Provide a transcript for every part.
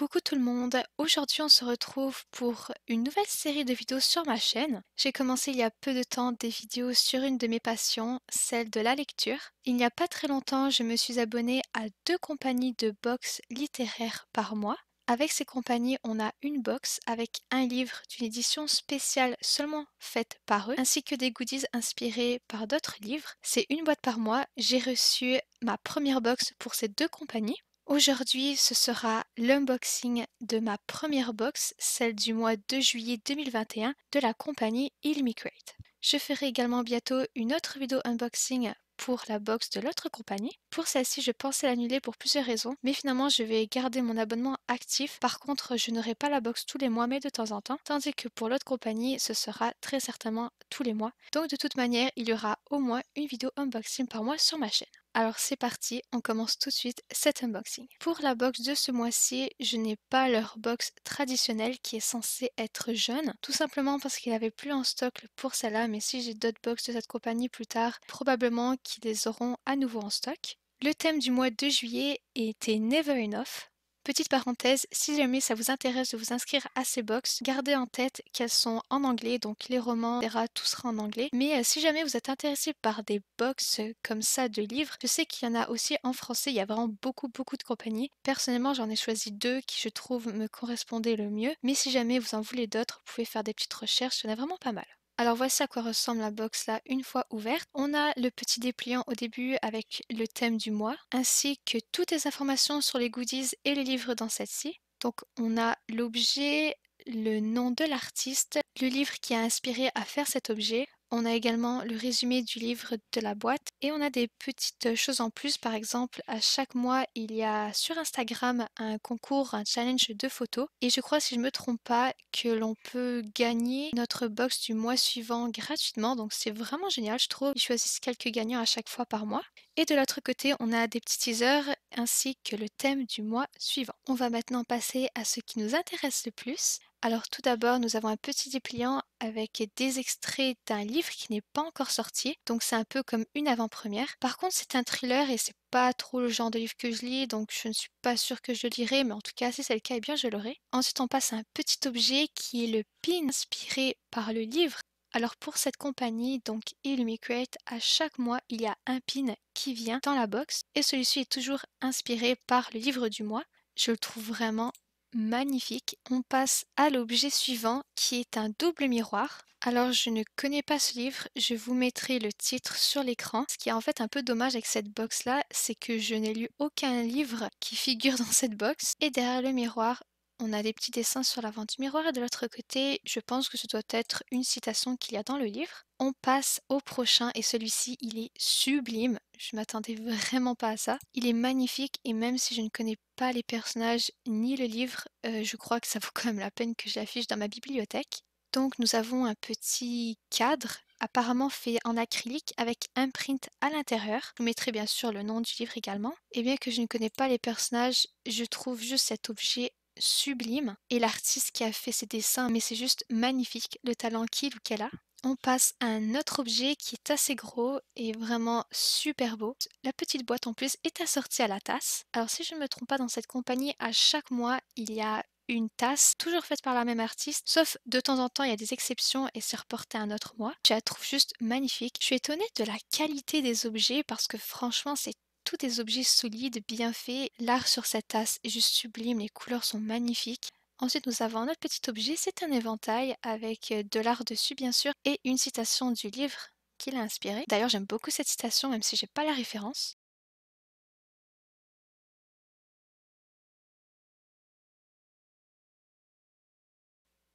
Coucou tout le monde, aujourd'hui on se retrouve pour une nouvelle série de vidéos sur ma chaîne. J'ai commencé il y a peu de temps des vidéos sur une de mes passions, celle de la lecture. Il n'y a pas très longtemps, je me suis abonnée à deux compagnies de box littéraires par mois. Avec ces compagnies, on a une box avec un livre d'une édition spéciale seulement faite par eux, ainsi que des goodies inspirés par d'autres livres. C'est une boîte par mois. J'ai reçu ma première box pour ces deux compagnies. Aujourd'hui, ce sera l'unboxing de ma première box, celle du mois de juillet 2021 de la compagnie Ilmigrate. Je ferai également bientôt une autre vidéo unboxing pour la box de l'autre compagnie. Pour celle-ci, je pensais l'annuler pour plusieurs raisons, mais finalement, je vais garder mon abonnement actif. Par contre, je n'aurai pas la box tous les mois, mais de temps en temps, tandis que pour l'autre compagnie, ce sera très certainement tous les mois. Donc, de toute manière, il y aura au moins une vidéo unboxing par mois sur ma chaîne. Alors c'est parti, on commence tout de suite cet unboxing. Pour la box de ce mois-ci, je n'ai pas leur box traditionnelle qui est censée être jeune, tout simplement parce qu'il n'avait plus en stock pour celle-là, mais si j'ai d'autres box de cette compagnie plus tard, probablement qu'ils les auront à nouveau en stock. Le thème du mois de juillet était Never Enough, Petite parenthèse, si jamais ça vous intéresse de vous inscrire à ces box, gardez en tête qu'elles sont en anglais, donc les romans, etc., tout sera en anglais. Mais euh, si jamais vous êtes intéressé par des box euh, comme ça de livres, je sais qu'il y en a aussi en français, il y a vraiment beaucoup beaucoup de compagnies. Personnellement, j'en ai choisi deux qui je trouve me correspondaient le mieux, mais si jamais vous en voulez d'autres, vous pouvez faire des petites recherches, il y en a vraiment pas mal. Alors voici à quoi ressemble la box là une fois ouverte. On a le petit dépliant au début avec le thème du mois, ainsi que toutes les informations sur les goodies et les livres dans celle-ci. Donc on a l'objet, le nom de l'artiste, le livre qui a inspiré à faire cet objet. On a également le résumé du livre de la boîte et on a des petites choses en plus. Par exemple, à chaque mois, il y a sur Instagram un concours, un challenge de photos. Et je crois, si je ne me trompe pas, que l'on peut gagner notre box du mois suivant gratuitement. Donc c'est vraiment génial, je trouve. Ils choisissent quelques gagnants à chaque fois par mois. Et de l'autre côté, on a des petits teasers ainsi que le thème du mois suivant. On va maintenant passer à ce qui nous intéresse le plus, alors tout d'abord, nous avons un petit dépliant avec des extraits d'un livre qui n'est pas encore sorti, donc c'est un peu comme une avant-première. Par contre, c'est un thriller et c'est pas trop le genre de livre que je lis, donc je ne suis pas sûre que je le lirai, mais en tout cas, si c'est le cas, eh bien je l'aurai. Ensuite, on passe à un petit objet qui est le pin inspiré par le livre. Alors pour cette compagnie, donc Illumicrate, à chaque mois, il y a un pin qui vient dans la box et celui-ci est toujours inspiré par le livre du mois. Je le trouve vraiment Magnifique. On passe à l'objet suivant qui est un double miroir. Alors je ne connais pas ce livre, je vous mettrai le titre sur l'écran. Ce qui est en fait un peu dommage avec cette box là, c'est que je n'ai lu aucun livre qui figure dans cette box. Et derrière le miroir, on a des petits dessins sur l'avant du miroir et de l'autre côté, je pense que ce doit être une citation qu'il y a dans le livre. On passe au prochain et celui-ci, il est sublime. Je m'attendais vraiment pas à ça. Il est magnifique et même si je ne connais pas les personnages ni le livre, euh, je crois que ça vaut quand même la peine que je l'affiche dans ma bibliothèque. Donc nous avons un petit cadre apparemment fait en acrylique avec un print à l'intérieur. Je vous mettrai bien sûr le nom du livre également. Et bien que je ne connais pas les personnages, je trouve juste cet objet sublime. Et l'artiste qui a fait ces dessins, mais c'est juste magnifique, le talent qu'il ou qu'elle a. On passe à un autre objet qui est assez gros et vraiment super beau. La petite boîte en plus est assortie à la tasse. Alors si je ne me trompe pas, dans cette compagnie, à chaque mois, il y a une tasse, toujours faite par la même artiste, sauf de temps en temps il y a des exceptions et c'est reporté un autre mois. Je la trouve juste magnifique. Je suis étonnée de la qualité des objets parce que franchement c'est tous des objets solides, bien faits. L'art sur cette tasse est juste sublime, les couleurs sont magnifiques. Ensuite, nous avons un autre petit objet, c'est un éventail avec euh, de l'art dessus, bien sûr, et une citation du livre qui l'a inspiré. D'ailleurs, j'aime beaucoup cette citation, même si j'ai pas la référence.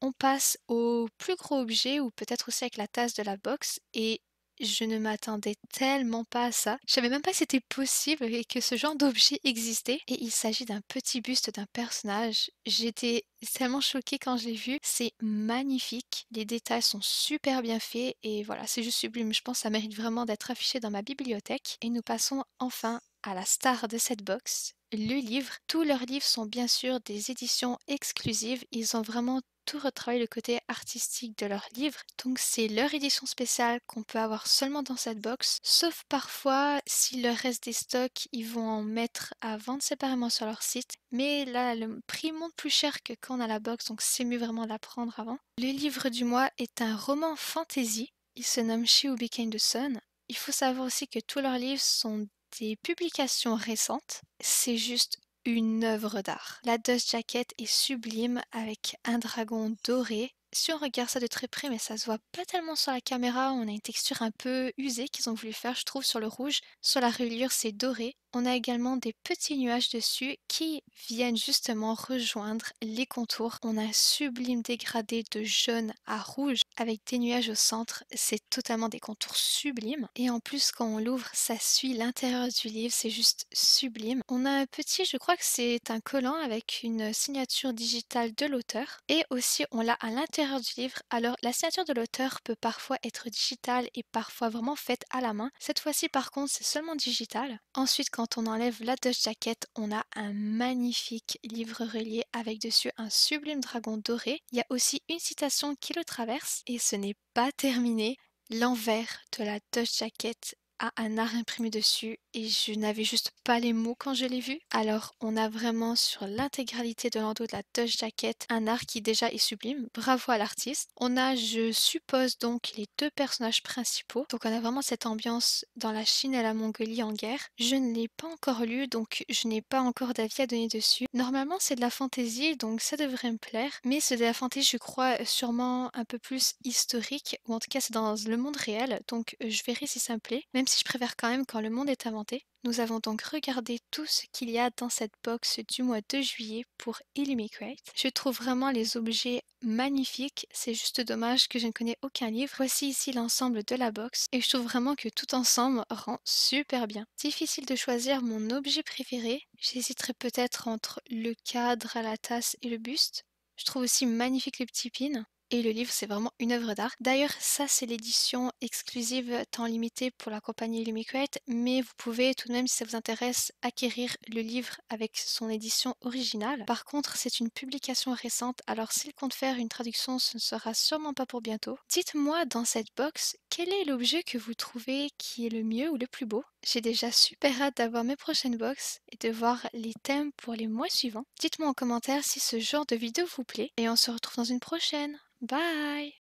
On passe au plus gros objet, ou peut-être aussi avec la tasse de la box, et je ne m'attendais tellement pas à ça. Je savais même pas que c'était possible et que ce genre d'objet existait. Et il s'agit d'un petit buste d'un personnage. J'étais tellement choquée quand je l'ai vu. C'est magnifique. Les détails sont super bien faits et voilà, c'est juste sublime. Je pense que ça mérite vraiment d'être affiché dans ma bibliothèque. Et nous passons enfin à la star de cette box, le livre. Tous leurs livres sont bien sûr des éditions exclusives. Ils ont vraiment tout retravaille le côté artistique de leur livre Donc c'est leur édition spéciale qu'on peut avoir seulement dans cette box. Sauf parfois, s'il leur reste des stocks, ils vont en mettre à vendre séparément sur leur site. Mais là, le prix monte plus cher que quand on a la box, donc c'est mieux vraiment la prendre avant. Le livre du mois est un roman fantasy. Il se nomme She Who Became the Sun. Il faut savoir aussi que tous leurs livres sont des publications récentes. C'est juste une œuvre d'art. La dust jacket est sublime avec un dragon doré. Si on regarde ça de très près, mais ça se voit pas tellement sur la caméra, on a une texture un peu usée qu'ils ont voulu faire, je trouve, sur le rouge. Sur la reliure, c'est doré. On a également des petits nuages dessus qui viennent justement rejoindre les contours. On a un sublime dégradé de jaune à rouge avec des nuages au centre. C'est totalement des contours sublimes. Et en plus, quand on l'ouvre, ça suit l'intérieur du livre. C'est juste sublime. On a un petit, je crois que c'est un collant avec une signature digitale de l'auteur. Et aussi, on l'a à l'intérieur du livre. Alors, la signature de l'auteur peut parfois être digitale et parfois vraiment faite à la main. Cette fois-ci, par contre, c'est seulement digital. Ensuite, quand quand on enlève la Dutch jacket, on a un magnifique livre relié avec dessus un sublime dragon doré. Il y a aussi une citation qui le traverse et ce n'est pas terminé. L'envers de la Dutch jacket un art imprimé dessus et je n'avais juste pas les mots quand je l'ai vu. Alors on a vraiment sur l'intégralité de l'endos de la Dutch Jacket un art qui déjà est sublime. Bravo à l'artiste. On a je suppose donc les deux personnages principaux. Donc on a vraiment cette ambiance dans la Chine et la Mongolie en guerre. Je ne l'ai pas encore lu donc je n'ai pas encore d'avis à donner dessus. Normalement c'est de la fantaisie donc ça devrait me plaire. Mais c'est de la fantaisie je crois sûrement un peu plus historique ou en tout cas c'est dans le monde réel donc je verrai si ça me plaît si je préfère quand même quand le monde est inventé. Nous avons donc regardé tout ce qu'il y a dans cette box du mois de juillet pour Illumicrate. Je trouve vraiment les objets magnifiques, c'est juste dommage que je ne connais aucun livre. Voici ici l'ensemble de la box et je trouve vraiment que tout ensemble rend super bien. Difficile de choisir mon objet préféré, j'hésiterai peut-être entre le cadre à la tasse et le buste. Je trouve aussi magnifique les petits pins et le livre, c'est vraiment une œuvre d'art. D'ailleurs, ça, c'est l'édition exclusive temps limité pour la compagnie Lumicrate, mais vous pouvez tout de même, si ça vous intéresse, acquérir le livre avec son édition originale. Par contre, c'est une publication récente, alors s'il compte faire une traduction, ce ne sera sûrement pas pour bientôt. Dites-moi dans cette box, quel est l'objet que vous trouvez qui est le mieux ou le plus beau j'ai déjà super hâte d'avoir mes prochaines box et de voir les thèmes pour les mois suivants. Dites-moi en commentaire si ce genre de vidéo vous plaît et on se retrouve dans une prochaine. Bye